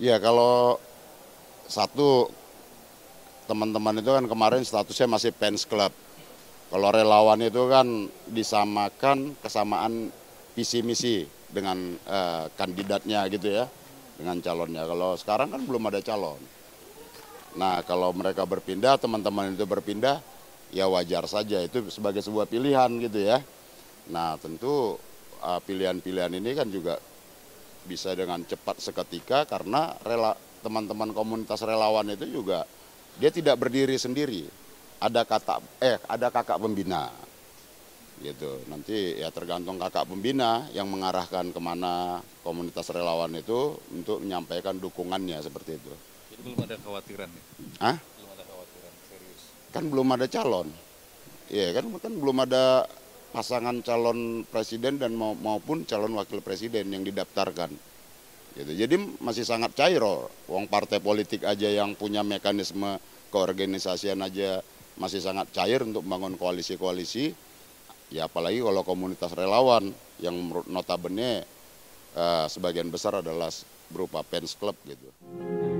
Ya kalau satu teman-teman itu kan kemarin statusnya masih fans club. Kalau relawan itu kan disamakan kesamaan visi misi dengan eh, kandidatnya gitu ya, dengan calonnya. Kalau sekarang kan belum ada calon. Nah kalau mereka berpindah, teman-teman itu berpindah, ya wajar saja itu sebagai sebuah pilihan gitu ya. Nah tentu eh, pilihan-pilihan ini kan juga bisa dengan cepat seketika karena rela teman-teman komunitas relawan itu juga dia tidak berdiri sendiri. Ada kata eh ada kakak pembina gitu. Nanti ya tergantung kakak pembina yang mengarahkan kemana komunitas relawan itu untuk menyampaikan dukungannya seperti itu. Jadi belum ada khawatiran ya? Hah? Belum ada khawatiran, serius. Kan belum ada calon. Iya kan, kan belum ada pasangan calon presiden dan maupun calon wakil presiden yang didaftarkan. Gitu. Jadi masih sangat cair, oh. wong partai politik aja yang punya mekanisme keorganisasian aja masih sangat cair untuk membangun koalisi-koalisi. Ya apalagi kalau komunitas relawan yang menurut notabene eh, sebagian besar adalah berupa fans club gitu.